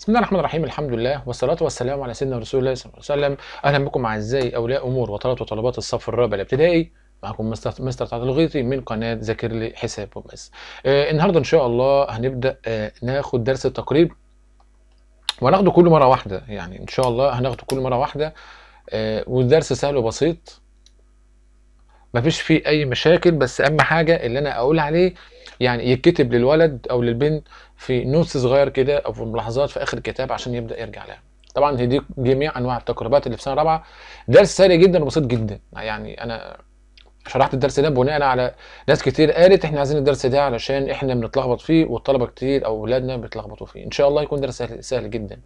بسم الله الرحمن الرحيم الحمد لله والصلاة والسلام على سيدنا رسول الله صلى الله عليه وسلم أهلا بكم أعزائي أولياء أمور وطلبة وطلبات الصف الرابع الابتدائي معكم مستر مستر تعطي الغيطي من قناة ذاكر لي حساب ومس آه النهاردة إن شاء الله هنبدأ آه ناخد درس التقريب وهناخده كل مرة واحدة يعني إن شاء الله هناخده كل مرة واحدة آه والدرس سهل وبسيط مفيش فيه اي مشاكل بس اهم حاجه اللي انا اقول عليه يعني يتكتب للولد او للبنت في نوتس صغير كده او في ملاحظات في اخر الكتاب عشان يبدا يرجع لها طبعا دي جميع انواع التقريبات اللي في سنه رابعه درس سريع جدا وبسيط جدا يعني انا شرحت الدرس ده بناء على ناس كتير قالت احنا عايزين الدرس ده علشان احنا بنتلخبط فيه والطلبه كتير او اولادنا بيتلخبطوا فيه ان شاء الله يكون درس سهل, سهل جدا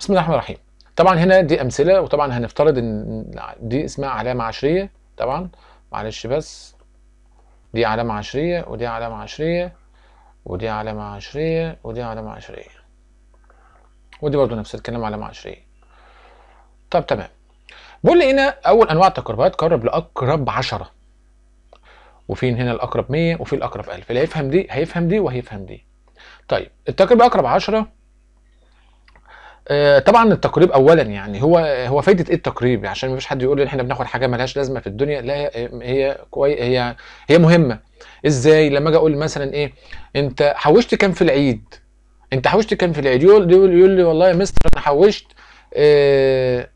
بسم الله الرحمن الرحيم طبعا هنا دي امثله وطبعا هنفترض ان دي اسمها علامه عشريه طبعا معلش بس دي علامة عشرية ودي علامة عشرية ودي علامة عشرية ودي علامة عشرية ودي برضو نفس الكلام علامة عشرية طب تمام بقول لي هنا أول أنواع التقربات قرب لأقرب عشرة وفين هنا الأقرب 100 وفي الأقرب 1000 اللي هيفهم دي هيفهم دي وهيفهم دي طيب التقرب أقرب 10 آه، طبعا التقريب اولا يعني هو هو فايده ايه التقريب عشان ما فيش حد يقول لي احنا بناخد حاجه ملهاش لازمه في الدنيا لا آه، هي كوي هي هي مهمه ازاي لما اجي اقول مثلا ايه انت حوشت كام في العيد انت حوشت كام في العيد يقول يقول, يقول لي والله يا مستر انا حوشت إيه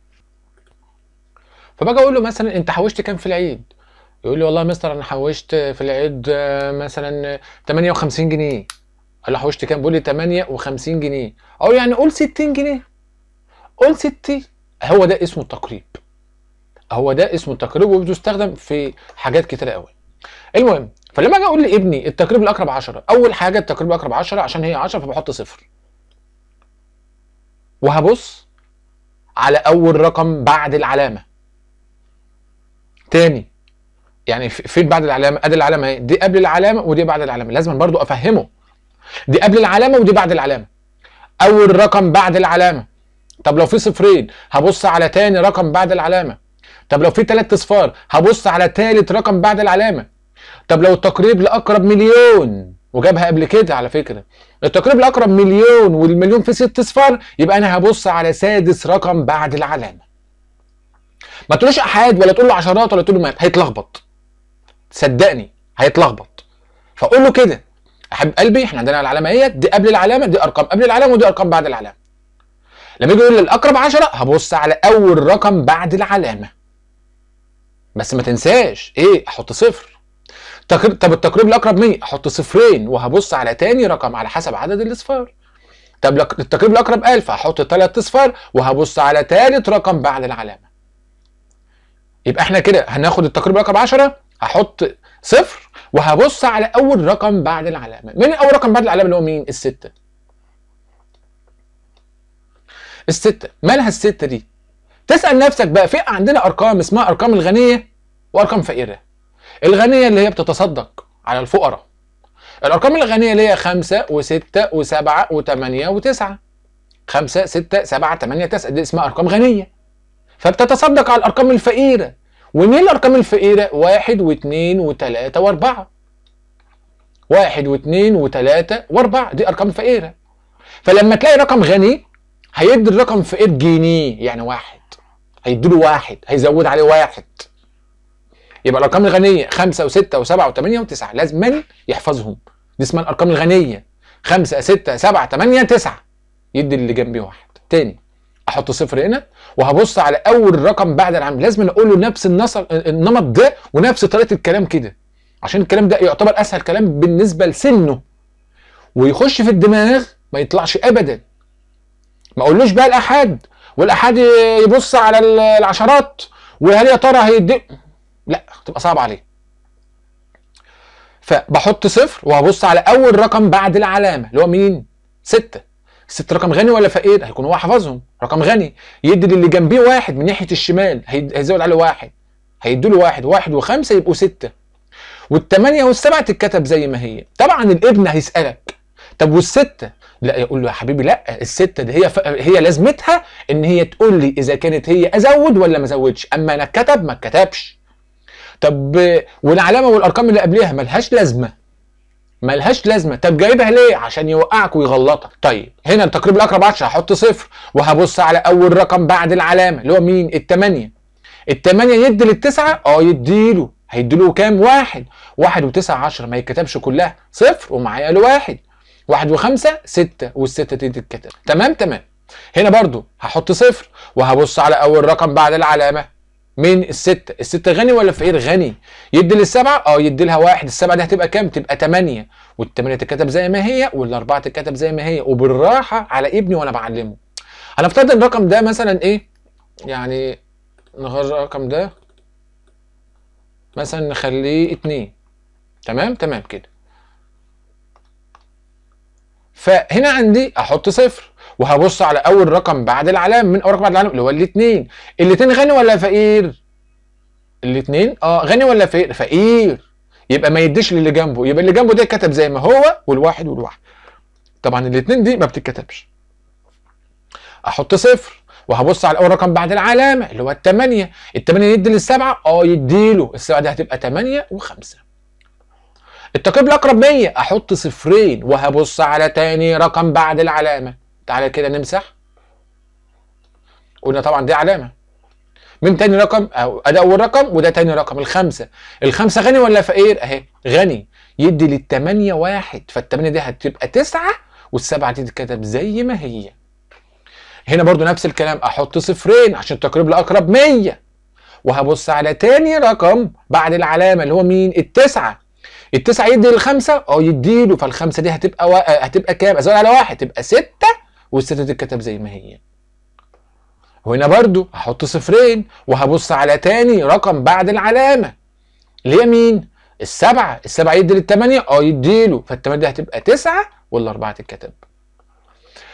فباجي اقول له مثلا انت حوشت كام في العيد يقول لي والله يا مستر انا حوشت في العيد آه، مثلا 58 جنيه قال له حوشت كام بيقول لي 58 جنيه اقول يعني قول 60 جنيه قول 60 هو ده اسمه التقريب هو ده اسمه التقريب وبيستخدم في حاجات كتيره قوي المهم فلما اجي اقول لابني التقريب الاقرب 10 اول حاجه التقريب الاقرب 10 عشان هي 10 فبحط صفر وهبص على اول رقم بعد العلامه تاني يعني فين بعد العلامه ادي العلامه اهي دي قبل العلامه ودي بعد العلامه لازم برضو افهمه دي قبل العلامه ودي بعد العلامه اول رقم بعد العلامه طب لو في صفرين هبص على تاني رقم بعد العلامه طب لو في تلات اصفار هبص على تالت رقم بعد العلامه طب لو التقريب لاقرب مليون وجابها قبل كده على فكره التقريب لاقرب مليون والمليون في ست اصفار يبقى انا هبص على سادس رقم بعد العلامه ما تقولوش احاد ولا تقول له عشرات ولا تقول له مئات هيتلخبط صدقني هيتلخبط فقول له كده احب قلبي احنا عندنا العلامه اهيت دي قبل العلامه دي ارقام قبل العلامه ودي ارقام بعد العلامه لما يجي يقول لي الاقرب 10 هبص على اول رقم بعد العلامه بس ما تنساش ايه احط صفر طب التقريب الاقرب 100 احط صفرين وهبص على تاني رقم على حسب عدد الاصفار طب التقريب الاقرب 1000 هحط ثلاث اصفار وهبص على ثالث رقم بعد العلامه يبقى احنا كده هناخد التقريب الاقرب 10 هحط صفر وهبص على اول رقم بعد العلامه من اول رقم بعد العلامه اللي هو مين الستة الستة مالها الستة دي تسال نفسك بقى في عندنا ارقام اسمها ارقام الغنيه وارقام فقيره الغنيه اللي هي بتتصدق على الفقراء الارقام الغنيه اللي هي 5 و6 و7 و8 و9 5 6 7 8 9 دي اسمها ارقام غنيه فبتتصدق على الارقام الفقيره ومين الارقام الفقيره واحد واثنين وثلاثه واربعه واحد واثنين وثلاثه واربعه دي ارقام فقيره فلما تلاقي رقم غني هيدي الرقم فقير جنيه يعني واحد هيديله واحد هيزود عليه واحد يبقى الارقام الغنيه خمسه وسته وسبعه وثمانيه وتسعه لازم من يحفظهم دي اسمها الارقام الغنيه خمسه سته سبعه ثمانيه تسعه يدي اللي جنبي واحد تاني احط صفر هنا وهبص على اول رقم بعد العام لازم اقول له نفس النمط ده ونفس طريقه الكلام كده عشان الكلام ده يعتبر اسهل كلام بالنسبه لسنه ويخش في الدماغ ما يطلعش ابدا ما اقولوش بقى الاحاد والاحاد يبص على العشرات وهل يا ترى هيدي لا تبقى صعب عليه فبحط صفر وهبص على اول رقم بعد العلامه اللي هو مين سته الست رقم غني ولا فقير هيكون هو حافظهم رقم غني يدي للي جنبيه واحد من ناحيه الشمال هيزود عليه واحد هيدوا له واحد، واحد واحد وخمسه يبقوا سته والثمانيه والسبعه تتكتب زي ما هي طبعا الابن هيسالك طب والسته لا يقول له يا حبيبي لا السته دي هي ف... هي لازمتها ان هي تقول لي اذا كانت هي ازود ولا ما ازودش اما انا اتكتب ما اتكتبش طب والعلامه والارقام اللي قبلها ملهاش لازمه ملهاش لازمه طب جايبها ليه عشان يوقعك ويغلطك طيب هنا التقريب الاقرب 10 هحط صفر وهبص على اول رقم بعد العلامه اللي هو مين الثمانيه الثمانيه يدي للتسعه اه يديله هيديله كام واحد واحد وتسعة عشرة ما يتكتبش كلها صفر ومعايا الواحد واحد واحد وخمسة ستة والستة دي تتكتب تمام تمام هنا برضو هحط صفر وهبص على اول رقم بعد العلامة من الستة الستة غني ولا فقير غني يدي للسبعة اه يدي لها واحد السبعة دي هتبقى كام تبقى تمانية والتمانية تتكتب زي ما هي والأربعة تتكتب زي ما هي وبالراحة على ابني وأنا بعلمه هنفترض الرقم ده مثلا ايه يعني نغير الرقم ده مثلا نخليه اتنين تمام تمام كده فهنا عندي احط صفر وهبص على اول رقم بعد العلامه من اول رقم بعد العلامه اللي هو الاثنين الاثنين غني ولا فقير الاثنين اه غني ولا فقير فقير يبقى ما يديش للي جنبه يبقى اللي جنبه ده كتب زي ما هو والواحد والواحد طبعا الاثنين دي ما بتتكتبش احط صفر وهبص على اول رقم بعد العلامه اللي هو الثمانيه الثمانيه يدي للسبعه اه يديله السبعه دي هتبقى ثمانيه وخمسه التقريب الاقرب 100 احط صفرين وهبص على تاني رقم بعد العلامه تعالى كده نمسح قلنا طبعا دي علامه من تاني رقم اهو ادي اول رقم وده تاني رقم الخمسه الخمسه غني ولا فقير اهي غني يدي للثمانيه واحد فالثمانيه دي هتبقى تسعه والسبعه دي تتكتب زي ما هي هنا برضو نفس الكلام احط صفرين عشان تقرب لاقرب 100 وهبص على تاني رقم بعد العلامه اللي هو مين التسعه التسعه يدي للخمسه اه يديله فالخمسه دي هتبقى و... هتبقى كام ازود على واحد تبقى سته والست تتكتب زي ما هي وهنا برضو هحط صفرين وهبص على تاني رقم بعد العلامة اللي هي مين؟ السبعة السبعة يدي للتمانية اه يديله فالتمانية دي هتبقى تسعة والأربعة تتكتب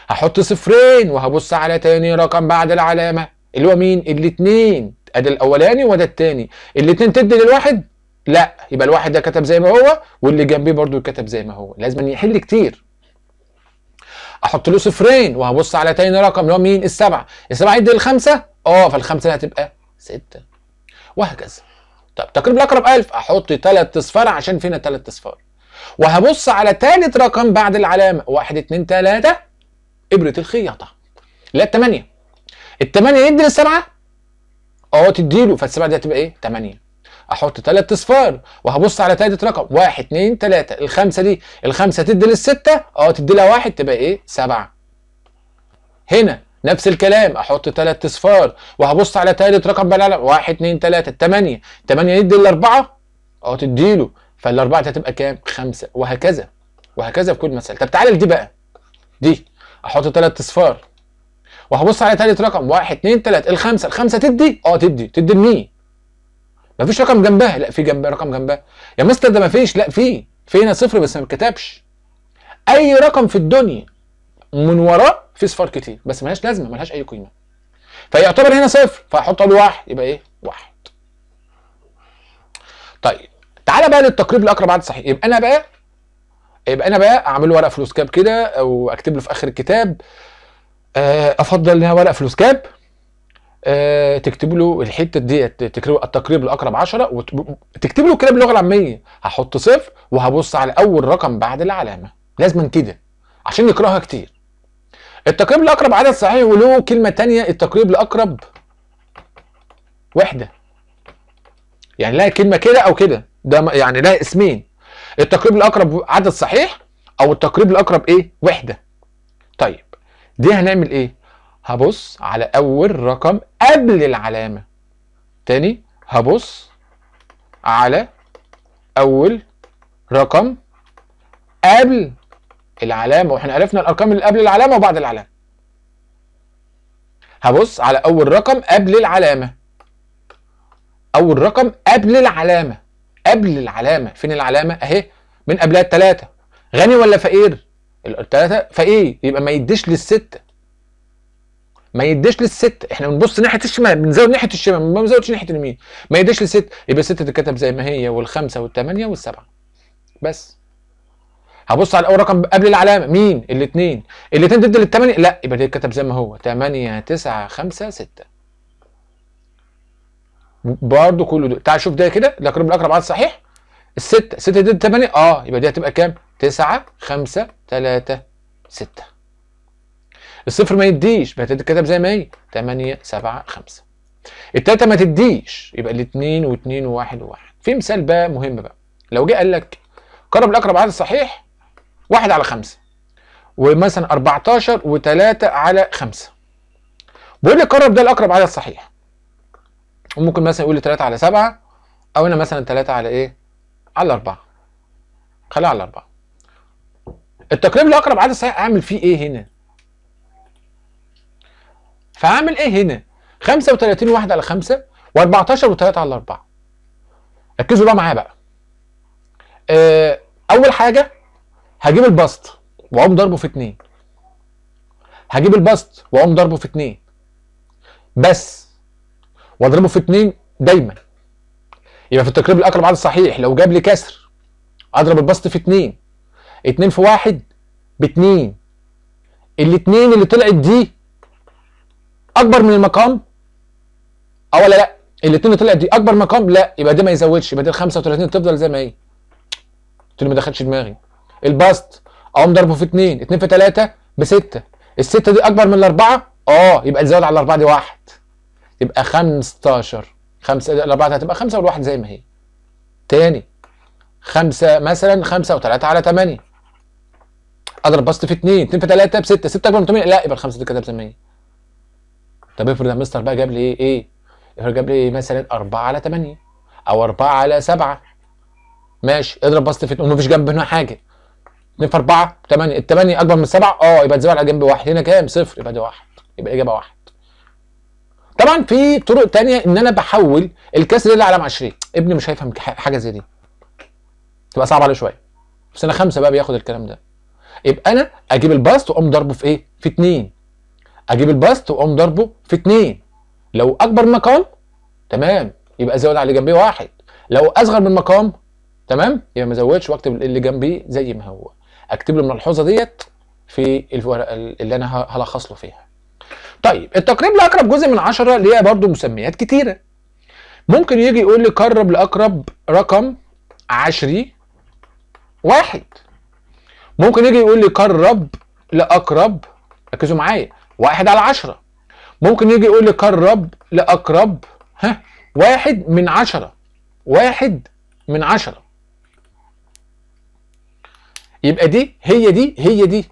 هحط صفرين وهبص على تاني رقم بعد العلامة اللي هو مين؟ الاثنين ادي الأولاني وده التاني الاثنين تدي للواحد؟ لا يبقى الواحد ده كتب زي ما هو واللي جنبيه برضو كتب زي ما هو لازم يحل كتير احط له صفرين وهبص على تاني رقم اللي هو مين السبعه السبعه يدي الخمسه اه فالخمسه هتبقى سته وهكذا طب تقريب الاقرب 1000 احط ثلاث اصفار عشان فينا ثلاث اصفار وهبص على ثالث رقم بعد العلامه 1 2 3 ابره الخياطه لا الثمانيه الثمانيه يدي للسبعه اه تديله فالسبعه دي هتبقى ايه 8 احط ثلاث اصفار وهبص على ثالث رقم واحد اثنين ثلاثه الخمسه دي الخمسه تدي للسته اه تدي لها واحد تبقى ايه؟ سبعه. هنا نفس الكلام احط ثلاث اصفار وهبص على ثالث رقم بلا واحد اثنين ثلاثه ثمانيه ثمانيه يدي الاربعه اه تدي له فالاربعه دي هتبقى كام؟ خمسه وهكذا وهكذا في كل مسألة طب تعالى لدي بقى دي احط ثلاث اصفار وهبص على ثالث رقم واحد اثنين ثلاثه الخمسه الخمسه تدي اه تدي تدي لمين؟ مفيش رقم جنبها لا في جنب رقم جنبها يا مستر ده مفيش لا في في هنا صفر بس ما اتكتبش اي رقم في الدنيا من وراه في صفار كتير بس ملهاش لازمه ملهاش اي قيمه فيعتبر هنا صفر فهحط له واحد يبقى ايه واحد طيب تعالى بقى للتقريب لاقرب عدد صحيح يبقى انا بقى يبقى انا بقى اعمل له ورق فلوس كاب كده او اكتب له في اخر الكتاب آه، افضل ان ورق فلوس كاب آه، تكتب له الحته ديت تكتب التقريب الاقرب 10 وتكتب له كده باللغه العاميه هحط صفر وهبص على اول رقم بعد العلامه لازما كده عشان نكرهها كتير التقريب الاقرب عدد صحيح وله كلمه تانية التقريب الاقرب وحده يعني لا كلمه كده او كده ده يعني لا اسمين التقريب الاقرب عدد صحيح او التقريب الاقرب ايه وحده طيب دي هنعمل ايه هبص على اول رقم قبل العلامه تاني هبص على اول رقم قبل العلامه واحنا عرفنا الارقام اللي قبل العلامه وبعد العلامه هبص على اول رقم قبل العلامه اول رقم قبل العلامه قبل العلامه فين العلامه اهي من قبلها الثلاثه غني ولا فقير الثلاثه فقير يبقى ما يديش للسته ما يديش للست احنا بنبص ناحيه الشمال بنزود ناحيه الشمال ما بنزودش ناحيه اليمين ما يديش للست يبقى الست تتكتب زي ما هي والخمسه والثمانيه والسبعه بس هبص على اول رقم قبل العلامه مين الاثنين الاثنين تدي للثمانيه لا يبقى دي تتكتب زي ما هو 8 9 5 6 برضه كله دول تعال شوف ده كده الاقرب الاقرب عدد صحيح الستة ستة دي 8 اه يبقى دي هتبقى كام؟ 9 5 3 6 الصفر ما يديش ما تتكتب زي ما هي 8 7 5 التلاته ما تديش يبقى الاثنين واثنين وواحد وواحد في مثال بقى مهم بقى لو جه قال لك قرب الاقرب عدد صحيح واحد على خمسه ومثلا 14 و3 على 5 بيقول لي قرب ده الاقرب عدد صحيح وممكن مثلا يقول لي 3 على 7 او انا مثلا 3 على ايه على 4 خليها على 4 التقريب الاقرب عدد صحيح اعمل فيه ايه هنا فهعمل ايه هنا 35 واحد على 5 و14 و3 على 4 ركزوا بقى معايا بقى آه اول حاجه هجيب البسط واقوم ضربه في 2 هجيب البسط واقوم ضربه في 2 بس واضربه في 2 دايما يبقى في التقريب الاقرب عدد صحيح لو جاب لي كسر اضرب البسط في 2 2 في 1 ب 2 الاثنين اللي طلعت دي اكبر من المقام اه ولا لا الاثنين طلعت دي اكبر مقام لا يبقى ده ما يزودش يبقى دي ال 35 تفضل زي ما هي قلت له ما دخلش دماغي الباست اقوم ضربه في 2 2 في 3 بسته السته دي اكبر من الاربعه اه يبقى الزود على الاربعه دي واحد يبقى 15 خمسه الاربعه هتبقى خمسه والواحد زي ما هي تاني خمسه مثلا خمسه وثلاثه على 8 اضرب باست في 2 2 في 3 بسته 6 اكبر من 8 لا يبقى الخمسه دي كده ب 8 طب افرض يا مستر بقى جاب لي ايه ايه افرض جاب لي مثلا 4 على 8 او 4 على 7 ماشي اضرب بسط في ما فيش جنب هنا حاجه 2 في 4 8 ال 8 اكبر من 7 اه يبقى تزود على جنب 1 هنا كام صفر يبقى ده 1 يبقى الاجابه 1 طبعا في طرق تانية ان انا بحول الكسر اللي على 20 ابني مش هيفهم حاجه زي دي تبقى صعبه عليه شويه في سنه خمسه بقى بياخد الكلام ده يبقى انا اجيب البسط واقوم ضربه في ايه؟ في 2 اجيب الباست واقوم ضربه في اثنين لو اكبر من مقام تمام يبقى زود على اللي جنبيه واحد لو اصغر من المقام تمام يبقى ما زودش واكتب اللي جنبيه زي ما هو اكتب له الملحوظه ديت في الورقه اللي انا هلخص له فيها طيب التقريب لاقرب جزء من عشرة ليها برضو مسميات كتيره ممكن يجي يقول لي قرب لاقرب رقم عشري واحد ممكن يجي يقول لي قرب لاقرب ركزوا معايا واحد على عشرة ممكن يجي يقول لي قرب لأقرب ها واحد من عشرة واحد من عشرة يبقى دي هي دي هي دي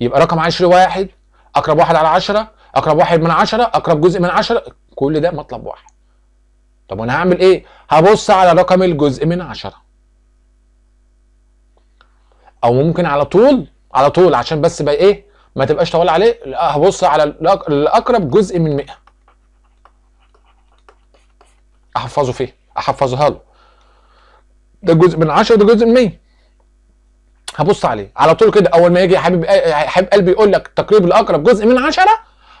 يبقى رقم عشر واحد أقرب واحد على عشرة أقرب واحد من عشرة أقرب جزء من عشرة كل ده مطلب واحد طب وأنا هعمل إيه؟ هبص على رقم الجزء من عشرة أو ممكن على طول على طول عشان بس بقى إيه ما تبقاش طوال عليه لا هبص على الاقرب جزء من 100 احفظه فيه احفظها له ده جزء من 10 ده جزء من 100 هبص عليه على طول كده اول ما يجي حبيب حبيب قلبي يقول لك تقريب الاقرب جزء من 10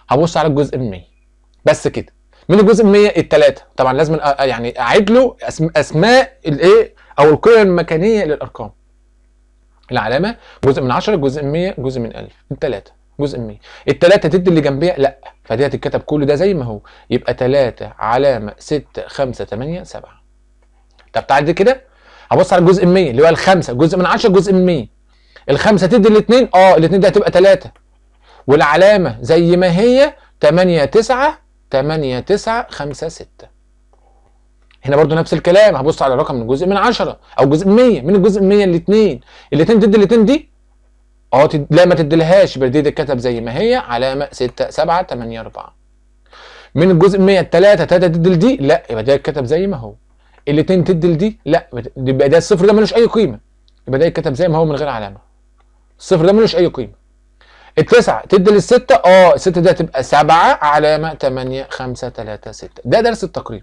هبص على الجزء من 100 بس كده من الجزء من 100 الثلاثه طبعا لازم يعني اعد له اسماء الايه او القيم المكانيه للارقام العلامه جزء من 10 جزء من 100 جزء من 1000 الثلاثه جزء من 100 الثلاثه تدي اللي جنبيها لا فدي هتتكتب كل ده زي ما هو يبقى 3 علامه 6 5 8 7 طب تعدي كده هبص على الجزء من 100 اللي هو الخمسه جزء من 10 جزء من 100 الخمسه تدي الاثنين اه الاثنين دي هتبقى 3 والعلامه زي ما هي 8 9 8 9 5 6 هنا برضو نفس الكلام هبص على رقم من جزء من 10 او جزء من 100 من الجزء من 100 الاثنين الاثنين تدي الاثنين دي اه تد... لا ما تديلهاش يبقى دي اتكتب زي ما هي علامه 6 7 8 4 من الجزء 100 3 3 تدي لدي لا يبقى ده اتكتب زي ما هو الاثنين تدي لدي لا يبقى ده الصفر ده ملوش اي قيمه يبقى ده اتكتب زي ما هو من غير علامه الصفر ده ملوش اي قيمه التسعة تدي للستة اه الستة ده تبقى 7 علامة 8 5 3 6 ده درس التقريب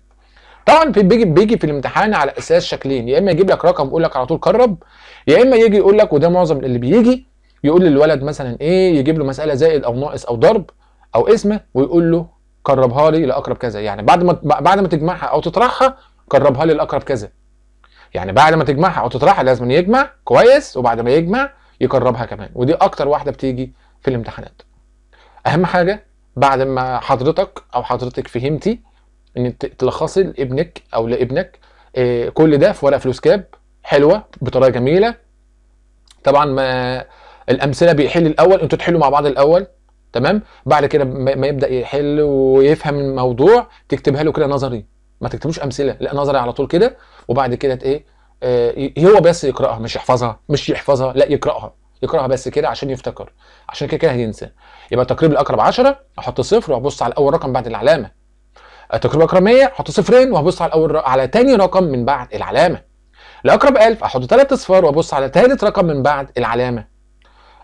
طبعا في بيجي بيجي في الامتحان على اساس شكلين يا اما يجيب لك رقم يقول لك على طول قرب يا اما يجي يقول لك وده معظم اللي بيجي يقول للولد مثلا ايه يجيب له مساله زائد او ناقص او ضرب او اسم ويقول له قربها لي لاقرب كذا يعني بعد ما بعد ما تجمعها او تطرحها قربها لي لاقرب كذا يعني بعد ما تجمعها او تطرحها لازم يجمع كويس وبعد ما يجمع يقربها كمان ودي اكتر واحده بتيجي في الامتحانات اهم حاجه بعد ما حضرتك او حضرتك فهمتي ان تلخصي لابنك او لابنك آه، كل ده في ورقه فلوس كاب حلوه بطريقه جميله طبعا ما الامثله بيحل الاول انتوا تحلوا مع بعض الاول تمام بعد كده ما يبدا يحل ويفهم الموضوع تكتبها له كده نظري ما تكتبوش امثله لا نظري على طول كده وبعد كده ايه آه هو بس يقراها مش يحفظها مش يحفظها لا يقراها يقراها بس كده عشان يفتكر عشان كده كده هينسى يبقى تقريب الاقرب 10 احط صفر وابص على اول رقم بعد العلامه تجربه كراميه احط صفرين وهبص على اول على تاني رقم من بعد العلامه لاقرب 1000 احط ثلاث اصفار وابص على ثالث رقم من بعد العلامه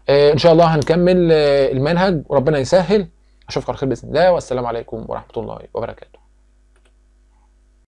آه، ان شاء الله هنكمل آه، المنهج وربنا يسهل اشوفكم على خير باذن الله والسلام عليكم ورحمه الله وبركاته